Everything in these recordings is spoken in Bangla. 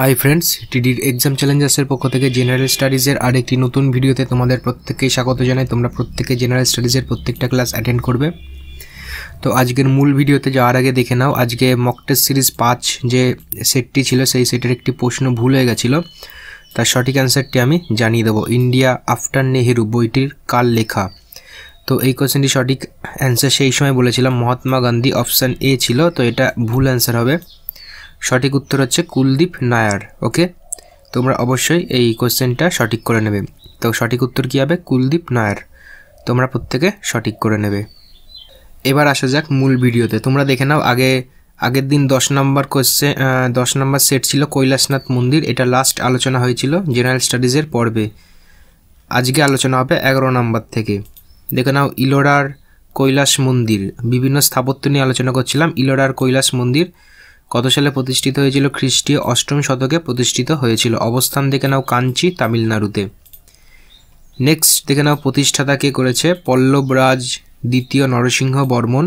হাই ফ্রেন্ডস টিডির এক্সাম চ্যালেঞ্জার্সের পক্ষ থেকে জেনারেল স্টাডিজের আর একটি নতুন ভিডিওতে তোমাদের প্রত্যেককেই স্বাগত জানাই তোমরা প্রত্যেকে জেনারেল স্টাডিজের প্রত্যেকটা ক্লাস অ্যাটেন্ড করবে তো আজকের মূল ভিডিওতে যাওয়ার আগে দেখে নাও আজকে মকটেস সিরিজ পাঁচ যে সেটটি ছিল সেই সেটের একটি প্রশ্ন ভুল হয়ে গেছিলো তার সঠিক অ্যান্সারটি আমি জানিয়ে দেবো ইন্ডিয়া আফটার নেহেরু বইটির কাল লেখা তো এই কোশ্চেনটি সঠিক অ্যান্সার সেই সময় বলেছিলাম মহাত্মা গান্ধী অপশান এ ছিল তো এটা ভুল অ্যান্সার হবে সঠিক উত্তর হচ্ছে কুলদীপ নায়ার ওকে তোমরা অবশ্যই এই কোশ্চেনটা সঠিক করে নেবে তো সঠিক উত্তর কী হবে কুলদীপ নায়ার তোমরা প্রত্যেকে সঠিক করে নেবে এবার আসা যাক মূল ভিডিওতে তোমরা দেখে নাও আগে আগের দিন দশ নম্বর কোশ্চেন দশ নম্বর সেট ছিল কৈলাসনাথ মন্দির এটা লাস্ট আলোচনা হয়েছিল জেনারেল স্টাডিজের পর্বে আজকে আলোচনা হবে এগারো নম্বর থেকে দেখে নাও ইলোরার কৈলাস মন্দির বিভিন্ন স্থাপত্য নিয়ে আলোচনা করছিলাম ইলোরার কৈলাস মন্দির কত সালে প্রতিষ্ঠিত হয়েছিল খ্রিস্টীয় অষ্টম শতকে প্রতিষ্ঠিত হয়েছিল অবস্থান দেখে নাও কাঞ্চি তামিলনাড়ুতে নেক্সট দেখে নাও প্রতিষ্ঠাতা কে করেছে পল্লবরাজ দ্বিতীয় নরসিংহ বর্মন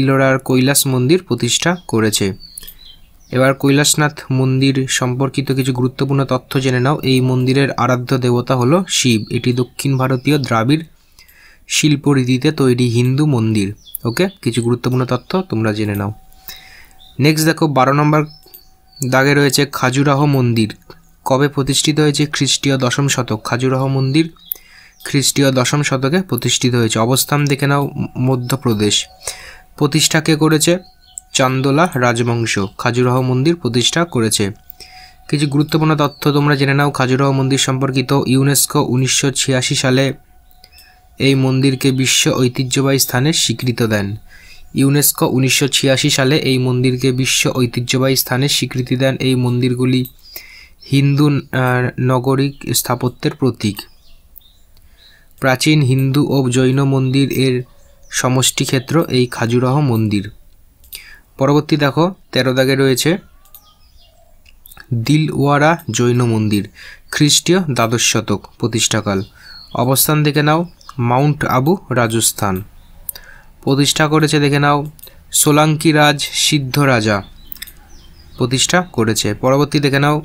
ইলোরার কৈলাস মন্দির প্রতিষ্ঠা করেছে এবার কৈলাসনাথ মন্দির সম্পর্কিত কিছু গুরুত্বপূর্ণ তথ্য জেনে নাও এই মন্দিরের আরাধ্য দেবতা হলো শিব এটি দক্ষিণ ভারতীয় দ্রাবিড় শিল্পরীতিতে তৈরি হিন্দু মন্দির ওকে কিছু গুরুত্বপূর্ণ তথ্য তোমরা জেনে নাও নেক্সট দেখো বারো নম্বর দাগে রয়েছে খাজুরাহ মন্দির কবে প্রতিষ্ঠিত হয়েছে খ্রিস্টীয় দশম শতক খাজুরাহ মন্দির খ্রিস্টীয় দশম শতকে প্রতিষ্ঠিত হয়েছে অবস্থান দেখে নাও মধ্যপ্রদেশ প্রতিষ্ঠা কে করেছে চান্দোলা রাজবংশ খাজুরাহ মন্দির প্রতিষ্ঠা করেছে কিছু গুরুত্বপূর্ণ তথ্য তোমরা জেনে নাও খাজুরাহ মন্দির সম্পর্কিত ইউনেস্কো উনিশশো সালে এই মন্দিরকে বিশ্ব ঐতিহ্যবাহী স্থানে স্বীকৃত দেন ইউনেস্কো উনিশশো সালে এই মন্দিরকে বিশ্ব ঐতিহ্যবাহী স্থানে স্বীকৃতি দেন এই মন্দিরগুলি হিন্দু নগরিক স্থাপত্যের প্রতীক প্রাচীন হিন্দু ও জৈন মন্দির এর সমষ্টি ক্ষেত্র এই খাজুরাহ মন্দির পরবর্তী দেখো তেরো দাগে রয়েছে দিলওয়ারা জৈন মন্দির খ্রিস্টীয় দ্বাদশ শতক প্রতিষ্ঠাকাল অবস্থান দেখে নাও মাউন্ট আবু রাজস্থান প্রতিষ্ঠা করেছে দেখে নাও সোলাঙ্কি রাজ সিদ্ধ রাজা প্রতিষ্ঠা করেছে পরবর্তী দেখে নাও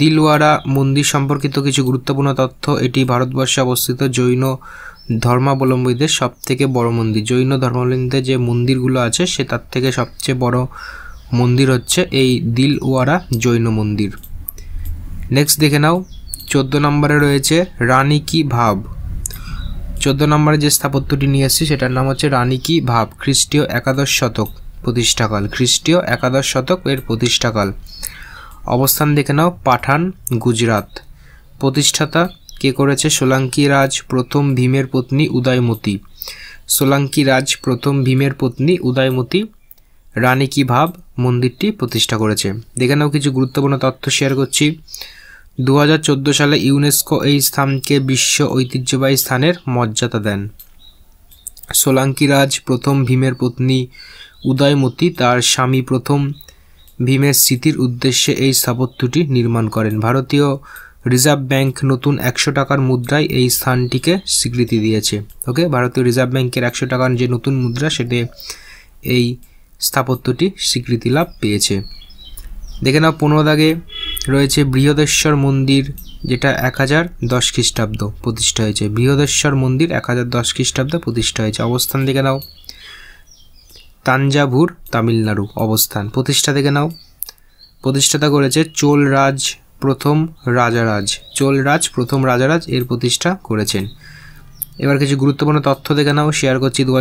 দিলওয়ারা মন্দির সম্পর্কিত কিছু গুরুত্বপূর্ণ তথ্য এটি ভারতবর্ষে অবস্থিত জৈন ধর্মাবলম্বীদের সবথেকে বড় মন্দির জৈন ধর্মাবলম্বীদের যে মন্দিরগুলো আছে সে তার থেকে সবচেয়ে বড় মন্দির হচ্ছে এই দিলওয়ারা জৈন মন্দির নেক্সট দেখে নাও চোদ্দো নম্বরে রয়েছে রানী কি ভাব চোদ্দ নম্বরে যে স্থাপত্যটি নিয়ে এসেছি সেটার নাম হচ্ছে রানিকি ভাব খ্রিস্টীয় একাদশ শতক প্রতিষ্ঠাকাল খ্রিস্টীয় একাদশ শতক এর প্রতিষ্ঠাকাল অবস্থান দেখে নাও পাঠান গুজরাট প্রতিষ্ঠাতা কে করেছে সোলাঙ্কি রাজ প্রথম ভীমের পত্নী উদয়মতী সোলাঙ্কি রাজ প্রথম ভীমের পত্নী উদয়মতী রানী কি ভাব মন্দিরটি প্রতিষ্ঠা করেছে দেখে নাও কিছু গুরুত্বপূর্ণ তথ্য শেয়ার করছি দু সালে ইউনেস্কো এই স্থানকে বিশ্ব ঐতিহ্যবাহী স্থানের মর্যাদা দেন সোলাঙ্কিরাজ প্রথম ভীমের পত্নী উদয়মতী তার স্বামী প্রথম ভীমের স্মৃতির উদ্দেশ্যে এই স্থাপত্যটি নির্মাণ করেন ভারতীয় রিজার্ভ ব্যাংক নতুন একশো টাকার মুদ্রায় এই স্থানটিকে স্বীকৃতি দিয়েছে ওকে ভারতীয় রিজার্ভ ব্যাংকের একশো টাকার যে নতুন মুদ্রা সেটি এই স্থাপত্যটি স্বীকৃতি লাভ পেয়েছে দেখে নাও পনেরো দাগে রয়েছে বৃহদেশ্বর মন্দির যেটা এক হাজার দশ খ্রিস্টাব্দ প্রতিষ্ঠা হয়েছে বৃহদেশ্বর মন্দির এক হাজার দশ খ্রিস্টাব্দে প্রতিষ্ঠা হয়েছে অবস্থান দেখে নাও তাঞ্জাভুর তামিলনাড়ু অবস্থান প্রতিষ্ঠা দেখে নাও প্রতিষ্ঠাতা করেছে চোল রাজ প্রথম রাজারাজ চোল রাজ প্রথম রাজারাজ এর প্রতিষ্ঠা করেছেন এবার কিছু গুরুত্বপূর্ণ তথ্য দেখে নাও শেয়ার করছি দু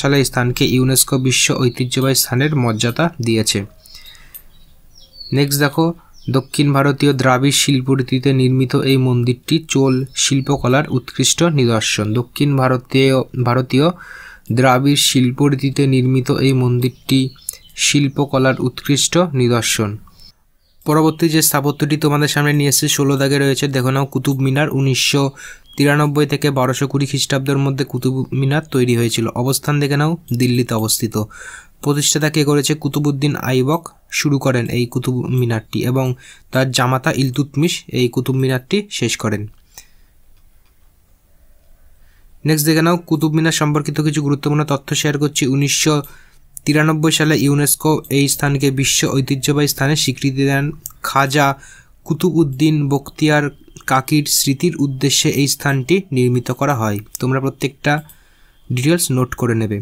সালে স্থানকে ইউনেস্কো বিশ্ব ঐতিহ্যবাহী স্থানের মর্যাদা দিয়েছে নেক্সট দেখো দক্ষিণ ভারতীয় দ্রাবিড় শিল্পরীতিতে নির্মিত এই মন্দিরটি চোল শিল্পকলার উৎকৃষ্ট নিদর্শন দক্ষিণ ভারতীয় ভারতীয় দ্রাবিড় শিল্পরীতিতে নির্মিত এই মন্দিরটি শিল্পকলার উৎকৃষ্ট নিদর্শন পরবর্তী যে স্থাপত্যটি তোমাদের সামনে নিয়ে এসেছে ষোলো দাগে রয়েছে দেখো নাও কুতুব মিনার উনিশশো তিরানব্বই থেকে বারোশো কুড়ি খ্রিস্টাব্দের মধ্যে কুতুব মিনার তৈরি হয়েছিল অবস্থান দেখে নাও দিল্লিতে অবস্থিত প্রতিষ্ঠাতা কে করেছে কুতুবুদ্দিন আইবক শুরু করেন এই কুতুব মিনারটি এবং তার জামাতা ইলতুতমিশ এই কুতুব মিনারটি শেষ করেন নেক্সট দেখে নাও কুতুব মিনার সম্পর্কিত কিছু গুরুত্বপূর্ণ তথ্য শেয়ার করছি উনিশশো তিরানব্বই সালে ইউনেস্কো এই স্থানকে বিশ্ব ঐতিহ্যবাহী স্থানে স্বীকৃতি দেন খাজা কুতুবউদ্দিন বখতিয়ার কাকির স্মৃতির উদ্দেশ্যে এই স্থানটি নির্মিত করা হয় তোমরা প্রত্যেকটা ডিটেলস নোট করে নেবে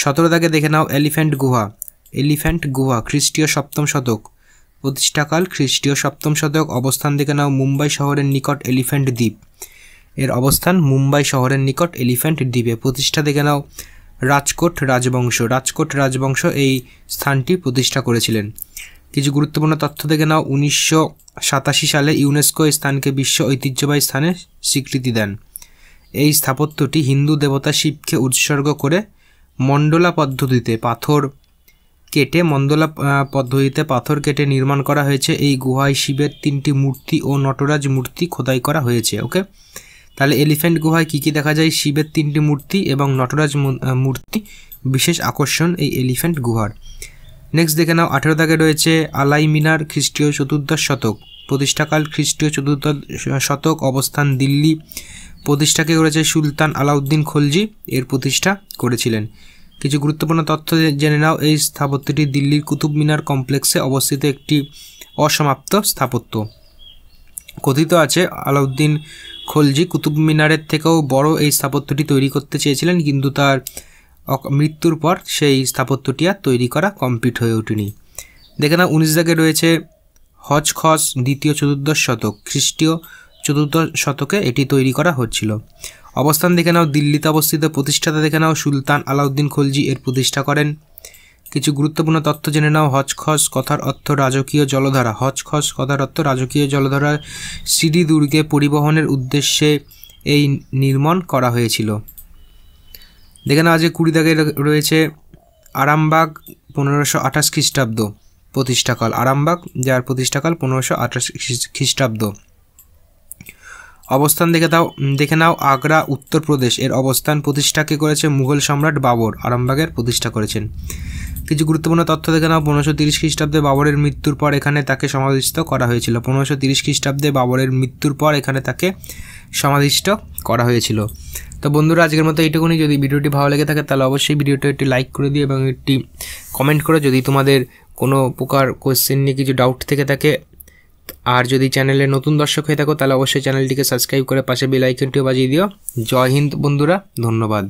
সতেরো দাগে দেখে নাও এলিফ্যান্ট গুহা এলিফ্যান্ট গুহা খ্রিস্টীয় সপ্তম শতক প্রতিষ্ঠাকাল খ্রিস্টীয় সপ্তম শতক অবস্থান দেখে নাও মুম্বাই শহরের নিকট এলিফ্যান্ট দ্বীপ এর অবস্থান মুম্বাই শহরের নিকট এলিফ্যান্ট দ্বীপে প্রতিষ্ঠা দেখে নাও রাজকোট রাজবংশ রাজকোট রাজবংশ এই স্থানটি প্রতিষ্ঠা করেছিলেন কিছু গুরুত্বপূর্ণ তথ্য দেখে নাও উনিশশো সাতাশি সালে ইউনেস্কো স্থানকে বিশ্ব ঐতিহ্যবাহী স্থানে স্বীকৃতি দেন এই স্থাপত্যটি হিন্দু দেবতা শিবকে উৎসর্গ করে মণ্ডলা পদ্ধতিতে পাথর কেটে মণ্ডলা পদ্ধতিতে পাথর কেটে নির্মাণ করা হয়েছে এই গুহায় শিবের তিনটি মূর্তি ও নটরাজ মূর্তি খোদাই করা হয়েছে ওকে তাহলে এলিফ্যান্ট গুহায় কী কী দেখা যায় শিবের তিনটি মূর্তি এবং নটরাজ মূর্তি বিশেষ আকর্ষণ এই এলিফ্যান্ট গুহার নেক্সট দেখে নাও আঠেরো দাগে রয়েছে আলাই মিনার খ্রিস্টীয় চতুর্দশ শতক প্রতিষ্ঠাকাল খ্রিস্টীয় চতুর্থ শতক অবস্থান দিল্লি প্রতিষ্ঠাকে করেছে সুলতান আলাউদ্দিন খলজি এর প্রতিষ্ঠা করেছিলেন কিছু গুরুত্বপূর্ণ তথ্য জেনে নাও এই স্থাপত্যটি দিল্লির কুতুব মিনার কমপ্লেক্সে অবস্থিত একটি অসমাপ্ত স্থাপত্য কথিত আছে আলাউদ্দিন খলজি কুতুব মিনারের থেকেও বড় এই স্থাপত্যটি তৈরি করতে চেয়েছিলেন কিন্তু তার মৃত্যুর পর সেই স্থাপত্যটি আর তৈরি করা কমপ্লিট হয়ে ওঠেনি দেখে না উনিশ দাগে রয়েছে হজখস দ্বিতীয় চতুর্দশ শতক খ্রিস্টীয় চতুর্দশ শতকে এটি তৈরি করা হচ্ছিল অবস্থান দেখে নাও দিল্লিতে অবস্থিত প্রতিষ্ঠাতা দেখে নাও সুলতান আলাউদ্দিন খলজি এর প্রতিষ্ঠা করেন কিছু গুরুত্বপূর্ণ তথ্য জেনে নাও হজখস কথার অর্থ রাজকীয় জলধারা হজখস কথার অর্থ রাজকীয় জলধারা সিডি দুর্গে পরিবহনের উদ্দেশ্যে এই নির্মাণ করা হয়েছিল দেখে নাও যে কুড়ি দাগে রয়েছে আরামবাগ পনেরোশো আঠাশ খ্রিস্টাব্দ প্রতিষ্ঠাকাল আরামবাগ যার প্রতিষ্ঠাকাল পনেরোশো আঠাশ খ্রিস্টাব্দ অবস্থান দেখে দাও দেখে নাও আগ্রা উত্তরপ্রদেশ এর অবস্থান প্রতিষ্ঠাকে করেছে মুঘল সম্রাট বাবর আরামবাগের প্রতিষ্ঠা করেছেন কিছু গুরুত্বপূর্ণ তথ্য দেখে নাও পনেরোশো তিরিশ খ্রিস্টাব্দে বাবরের মৃত্যুর পর এখানে তাকে সমাধিষ্ঠ করা হয়েছিল পনেরোশো তিরিশ খ্রিস্টাব্দে বাবরের মৃত্যুর পর এখানে তাকে সমাধিষ্ট করা হয়েছিল তো বন্ধুরা আজকের মতো এইটুকুনি যদি ভিডিওটি ভালো লেগে থাকে তাহলে অবশ্যই ভিডিওটি একটি লাইক করে দিও এবং একটি কমেন্ট করে যদি তোমাদের কোনো প্রকার কোয়েশ্চেন নিয়ে কিছু ডাউট থেকে থাকে আর যদি চ্যানেলে নতুন দর্শক হয়ে থাকো তাহলে অবশ্যই চ্যানেলটিকে সাবস্ক্রাইব করে পাশে বেল আইকনটিও বাজিয়ে দিও জয় হিন্দ বন্ধুরা ধন্যবাদ